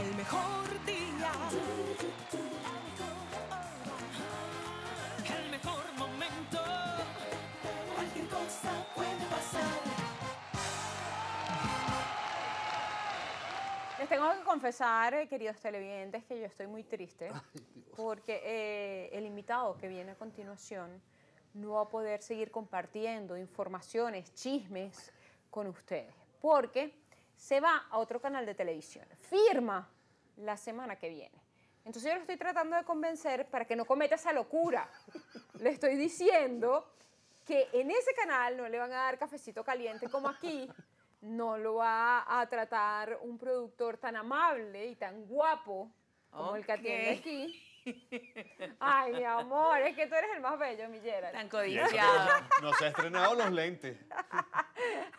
el mejor día, el mejor momento. Cualquier cosa puede pasar. Les tengo que confesar, eh, queridos televidentes, que yo estoy muy triste porque eh, el invitado que viene a continuación no va a poder seguir compartiendo informaciones, chismes con ustedes. Porque se va a otro canal de televisión, firma la semana que viene. Entonces yo lo estoy tratando de convencer para que no cometa esa locura. Le estoy diciendo que en ese canal no le van a dar cafecito caliente como aquí, no lo va a tratar un productor tan amable y tan guapo como el que tiene aquí Ay, mi amor, es que tú eres el más bello, mi Gerald. Tan codiciado. Nos ha estrenado los lentes.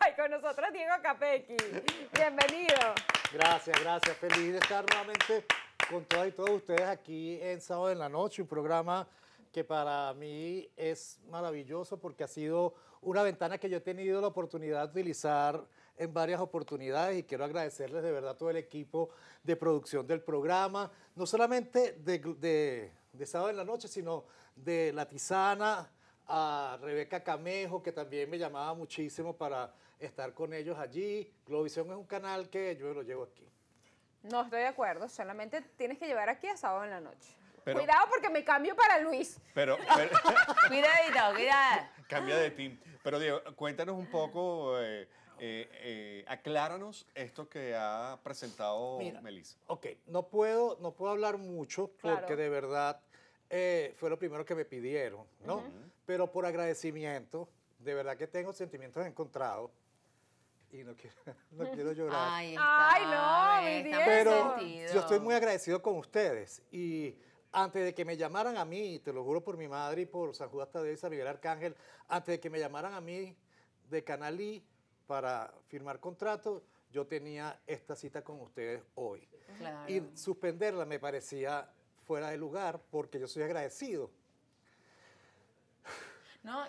Ay, con nosotros Diego Capecchi. Bienvenido. Gracias, gracias. Feliz de estar nuevamente con todas y todos ustedes aquí en Sábado en la Noche, un programa que para mí es maravilloso porque ha sido una ventana que yo he tenido la oportunidad de utilizar en varias oportunidades y quiero agradecerles de verdad todo el equipo de producción del programa, no solamente de, sábado en la noche, sino de La Tisana, a Rebeca Camejo, que también me llamaba muchísimo para estar con ellos allí. Globovisión es un canal que yo lo llevo aquí. No estoy de acuerdo, solamente tienes que llevar aquí a sábado en la noche cuidado porque me cambio para Luis. Pero, pero cuidadito, cuidado. Cambia de team. Pero Diego, cuéntanos un poco, eh, eh, eh, acláranos esto que ha presentado Melisa. Melissa. Ok, no puedo, no puedo hablar mucho porque de verdad fue lo primero que me pidieron, ¿no? Pero por agradecimiento, de verdad que tengo sentimientos encontrados y no quiero, no quiero llorar. Ay, no, no, Pero yo estoy muy agradecido con ustedes y antes de que me llamaran a mí, te lo juro por mi madre y por San Judas Tadeo y San Miguel Arcángel, antes de que me llamaran a mí de Canalí para firmar contrato, yo tenía esta cita con ustedes hoy. Y suspenderla me parecía fuera de lugar porque yo soy agradecido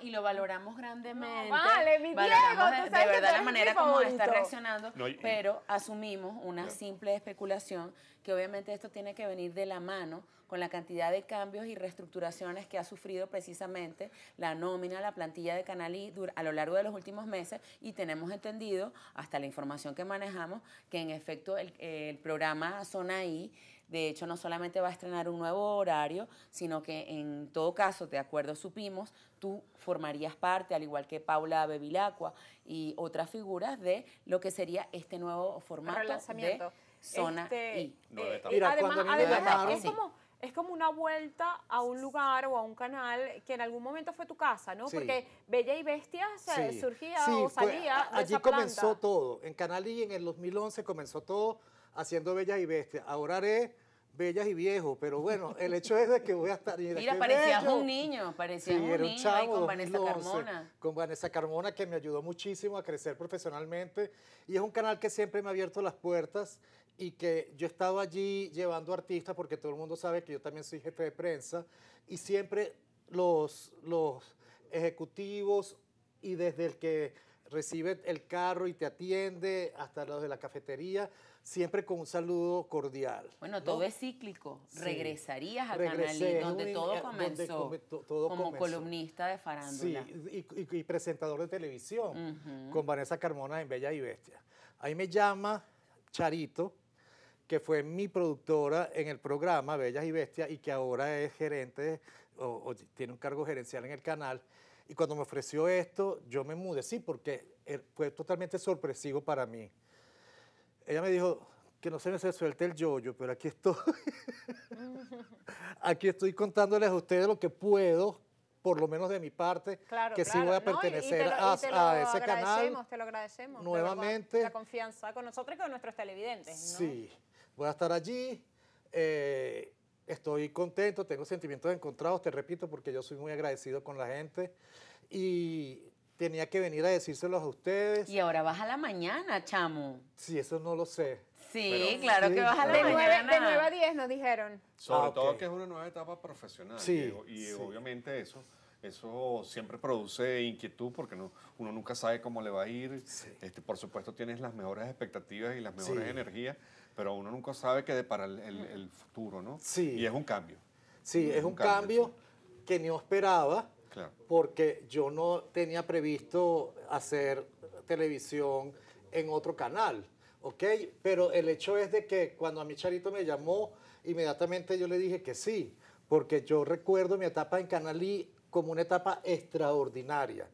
y lo valoramos grandemente. vale, mi valoramos de, verdad la manera como está reaccionando, pero asumimos una simple especulación que obviamente esto tiene que venir de la mano con la cantidad de cambios y reestructuraciones que ha sufrido precisamente la nómina, la plantilla de Canalí a lo largo de los últimos meses y tenemos entendido, hasta la información que manejamos, que en efecto el, el programa Zona I de hecho, no solamente va a estrenar un nuevo horario, sino que en todo caso, de acuerdo supimos, tú formarías parte, al igual que Paula Bevilacqua y otras figuras, de lo que sería este nuevo formato de Zona este, I. Eh, además, es como... una vuelta a un lugar o a un canal que en algún momento fue tu casa, ¿no? Porque Bella y Bestia surgía o salía. allí comenzó todo. En Canal I en el 2011 comenzó todo haciendo Bellas y Bestias. Ahora haré Bellas y Viejos, pero bueno, el hecho es de que voy a estar... Mira, parecías un niño, parecías un niño chavo, con Vanessa Carmona. Con Vanessa Carmona, que me ayudó muchísimo a crecer profesionalmente. Y es un canal que siempre me ha abierto las puertas y que yo he estado allí llevando artistas, porque todo el mundo sabe que yo también soy jefe de prensa, y siempre los, los ejecutivos y desde el que recibe el carro y te atiende, hasta los de la cafetería, siempre con un saludo cordial. Bueno, todo es cíclico. Regresarías a Regresé, Canalí, donde, todo comenzó, como columnista de farándula. Sí, y, presentador de televisión con Vanessa Carmona en Bella y Bestia. Ahí me llama Charito, que fue mi productora en el programa Bellas y Bestias y que ahora es gerente o tiene un cargo gerencial en el canal. Y cuando me ofreció esto, yo me mudé. Sí, porque er, fue totalmente sorpresivo para mí. Ella me dijo, que no se me suelte el yoyo, pero aquí estoy. aquí estoy contándoles a ustedes lo que puedo, por lo menos de mi parte, que claro. sí voy a pertenecer a, ese canal. Te lo agradecemos. Nuevamente. La confianza con nosotros y con nuestros televidentes. Sí, voy a estar allí. Eh, estoy contento, tengo sentimientos encontrados, te repito, porque yo soy muy agradecido con la gente y tenía que venir a decírselos a ustedes. Y ahora vas a la mañana, chamo. Sí, eso no lo sé. Sí, claro que vas a la mañana. de 9 a 10 nos dijeron. Sobre ah, todo que es una nueva etapa profesional. Sí, y, obviamente eso eso siempre produce inquietud porque no, uno nunca sabe cómo le va a ir. Este, por supuesto, tienes las mejores expectativas y las mejores energías, pero uno nunca sabe qué depara el, el, futuro, ¿no? Sí. Y es un cambio. Sí, es, un, cambio, que no esperaba, porque yo no tenía previsto hacer televisión en otro canal, ¿ok? Pero el hecho es de que cuando a mi Charito me llamó, inmediatamente yo le dije que sí, porque yo recuerdo mi etapa en Canalí como una etapa extraordinaria.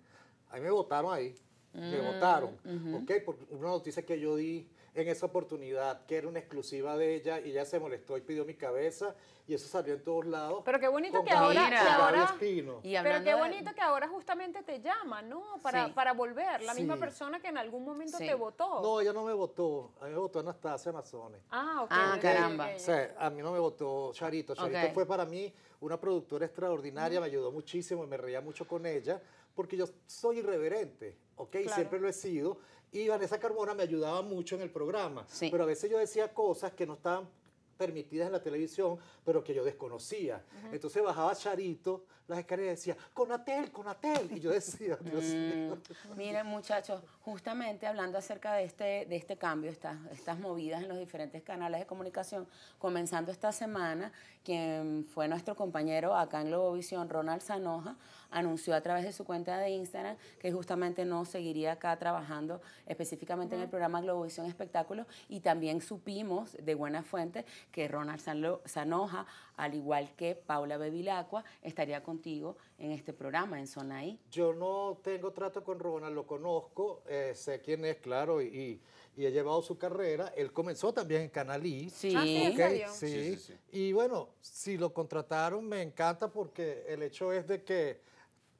A me votaron ahí, me mm, votaron, ¿ok? Por una noticia que yo di en esa oportunidad, que era una exclusiva de ella, y ella se molestó y pidió mi cabeza, y eso salió en todos lados. Pero qué bonito que ahora... pero qué bonito que ahora justamente te llama, ¿no? Para, para volver, la misma persona que en algún momento te votó. No, ella no me votó, a mí me votó Anastasia Mazzone. Ah, ok. Ah, caramba. a mí no me votó Charito, Charito fue para mí una productora extraordinaria, me ayudó muchísimo y me reía mucho con ella, porque yo soy irreverente, ¿ok? Siempre lo he sido y Vanessa Carmona me ayudaba mucho en el programa. Pero a veces yo decía cosas que no estaban permitidas en la televisión, pero que yo desconocía. Entonces bajaba Charito las escaleras y decía, Conatel, Conatel. Y yo decía, Dios mm. mío. miren, muchachos, justamente hablando acerca de este, de este cambio, estas, estas movidas en los diferentes canales de comunicación, comenzando esta semana, quien fue nuestro compañero acá en Globovisión, Ronald Sanoja, anunció a través de su cuenta de Instagram que justamente no seguiría acá trabajando específicamente en el programa Globovisión Espectáculo y también supimos de buena fuente que Ronald Sanoja, al igual que Paula Bevilacqua, estaría contigo en este programa, en Zona I. Yo no tengo trato con Ronald, lo conozco, eh, sé quién es, claro, y y ha llevado su carrera. Él comenzó también en Canalí. Ah, sí. sí. Sí, sí. Y bueno, si lo contrataron, me encanta porque el hecho es de que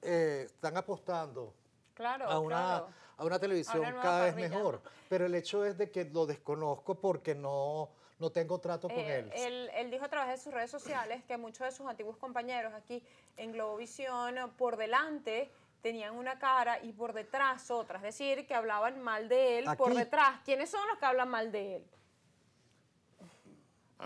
eh, están apostando claro, a una... A una televisión cada vez mejor, pero el hecho es de que lo desconozco porque no, no tengo trato con eh, él. él. él. dijo a través de sus redes sociales que muchos de sus antiguos compañeros aquí en Globovisión, por delante, tenían una cara y por detrás otra, es decir, que hablaban mal de él por detrás. ¿Quiénes son los que hablan mal de él?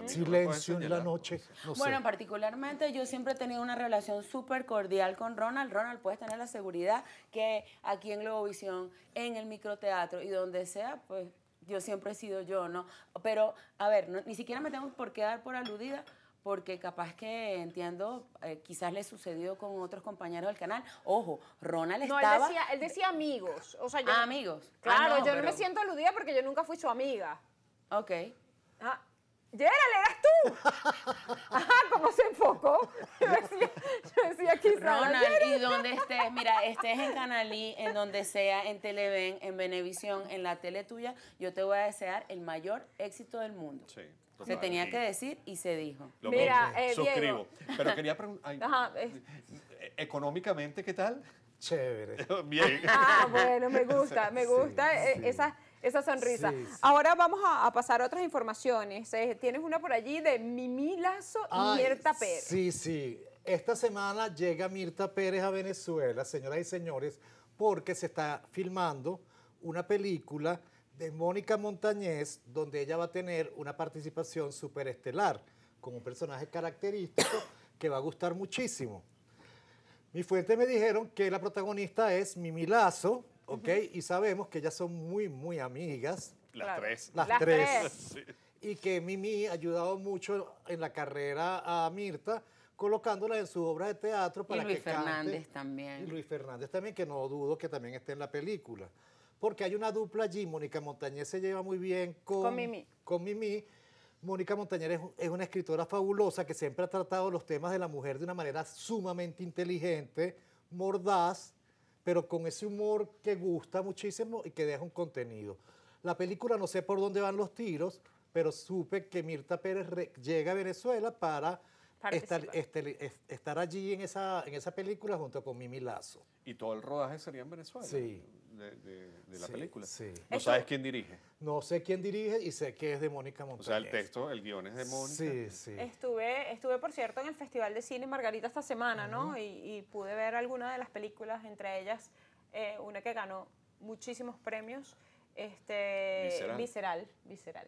Silencio en la noche. bueno, particularmente yo siempre he tenido una relación súper cordial con Ronald. Ronald, puedes tener la seguridad que aquí en Globovisión, en el microteatro y donde sea, pues yo siempre he sido yo, ¿no? Pero, a ver, ni siquiera me tengo por qué dar por aludida porque capaz que entiendo, eh, quizás le sucedió con otros compañeros del canal. Ojo, Ronald no, estaba. Él decía, él decía amigos. O ah, amigos. Ah, claro, yo no me siento aludida porque yo nunca fui su amiga. Ok. Ah, Gerald, eras tú. Ajá, ¿cómo se enfocó? Yo decía, yo decía quizás. Ronald, y donde estés, mira, estés en Canalí, en donde sea, en Televen, en Venevisión, en la tele tuya, yo te voy a desear el mayor éxito del mundo. Sí. Se tenía que decir y se dijo. mira, eh, suscribo. Pero quería preguntar, Ajá, eh, económicamente, ¿qué tal? Chévere. Bien. Ah, bueno, me gusta, me gusta eh, esa esa sonrisa. Ahora vamos a, pasar a otras informaciones. Eh, tienes una por allí de Mimi Lazo y Mirta Pérez. Sí, sí. Esta semana llega Mirta Pérez a Venezuela, señoras y señores, porque se está filmando una película de Mónica Montañez, donde ella va a tener una participación superestelar, con un personaje característico que va a gustar muchísimo. Mis fuentes me dijeron que la protagonista es Mimi Lazo, ¿ok? Y sabemos que ellas son muy, muy amigas. Las tres. Las, tres. Y que Mimi ha ayudado mucho en la carrera a Mirta, colocándola en su obra de teatro para y Luis Fernández también. Y Luis Fernández también, que no dudo que también esté en la película. Porque hay una dupla allí, Mónica Montañez se lleva muy bien con, con Mimi. Con Mimi. Mónica Montañez es una escritora fabulosa que siempre ha tratado los temas de la mujer de una manera sumamente inteligente, mordaz, pero con ese humor que gusta muchísimo y que deja un contenido. La película no sé por dónde van los tiros, pero supe que Mirta Pérez llega a Venezuela para este, estar, allí en esa, en esa película junto con Mimi Lazo. Y todo el rodaje sería en Venezuela. Sí. De, la película. ¿No sabes quién dirige? No sé quién dirige y sé que es de Mónica Montañez. O sea, el texto, el guión es de Mónica. Sí, sí. Estuve, estuve, por cierto, en el Festival de Cine Margarita esta semana, ¿no? Y, pude ver algunas de las películas, entre ellas eh, una que ganó muchísimos premios. Este, Visceral. visceral.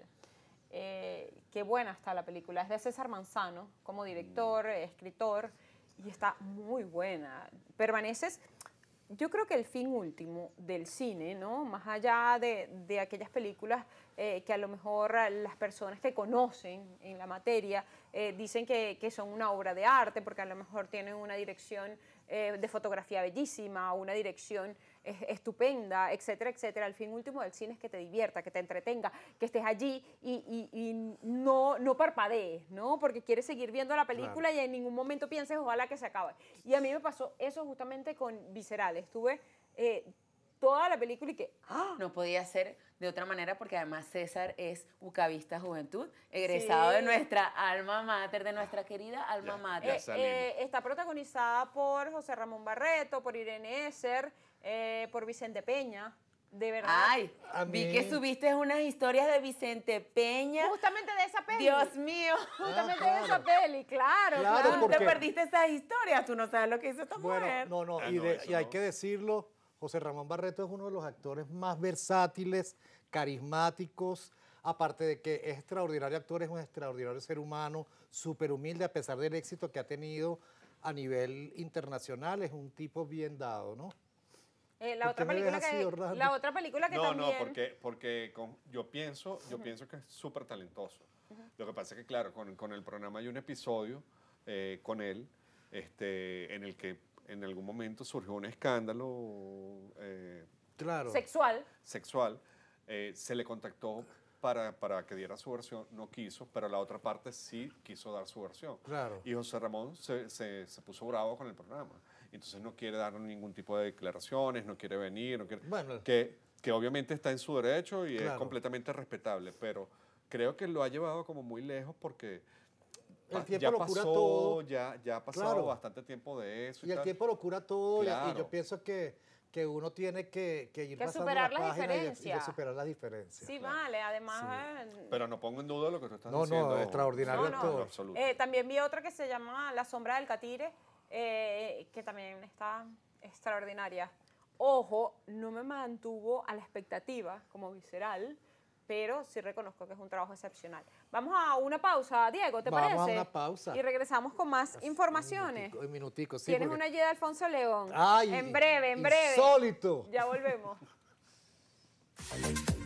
Eh, qué buena está la película. Es de César Manzano como director, mm. escritor, y está muy buena. Permaneces, yo creo que el fin último del cine, ¿no? Más allá de, aquellas películas eh, que a lo mejor las personas que conocen en la materia eh, dicen que, son una obra de arte, porque a lo mejor tienen una dirección de fotografía bellísima, una dirección estupenda, etcétera, etcétera. al fin último del cine es que te divierta, que te entretenga, que estés allí y, no, no parpadees, ¿no? Porque quieres seguir viendo la película y en ningún momento pienses, ojalá que se acabe. Y a mí me pasó eso justamente con Visceral. Estuve eh, toda la película y que ¡ah! no podía ser de otra manera porque además César es ucavista juventud, egresado de nuestra alma mater, de nuestra querida alma mater. Eh, eh, está protagonizada por José Ramón Barreto, por Irene Esser, eh, por Vicente Peña. De verdad. Ay, vi que subiste unas historias de Vicente Peña. Justamente de esa peli. Dios mío. Justamente de ah, esa peli, claro. Claro, perdiste esas historias, tú no sabes lo que hizo esta bueno, mujer. No, no, ah, y, no, y hay que decirlo, José Ramón Barreto es uno de los actores más versátiles, carismáticos, aparte de que es extraordinario actor, es un extraordinario ser humano, súper humilde a pesar del éxito que ha tenido a nivel internacional, es un tipo bien dado, ¿no? Eh, la, otra película que, la otra película que no, también... No, porque, porque con, yo, pienso, yo pienso que es súper talentoso. Lo que pasa es que, claro, con, con el programa hay un episodio eh, con él este, en el que en algún momento surgió un escándalo... Eh, claro. Sexual. Sexual. se le contactó para, para, que diera su versión, no quiso, pero la otra parte sí quiso dar su versión. Claro. Y José Ramón se, se, se puso bravo con el programa entonces no quiere dar ningún tipo de declaraciones, no quiere venir, no quiere... Bueno. Que, que obviamente está en su derecho y es completamente respetable, pero creo que lo ha llevado como muy lejos porque el tiempo ya lo cura todo. Ya, ya ha pasado bastante tiempo de eso. Y, el tiempo lo cura todo y, yo pienso que, que uno tiene que, que ir superar las diferencias. superar las diferencias. Sí, vale, además... Eh, pero no pongo en duda lo que tú estás diciendo. No, no, extraordinario todo. Eh, también vi otra que se llama La sombra del catire, eh, que también está extraordinaria. Ojo, no me mantuvo a la expectativa como visceral, pero sí reconozco que es un trabajo excepcional. Vamos a una pausa, Diego, ¿te parece? Vamos a una pausa. Y regresamos con más informaciones. Un minutico, sí, Tienes una ayuda, de Alfonso León. Ay, en breve, en breve. Insólito. Ya volvemos.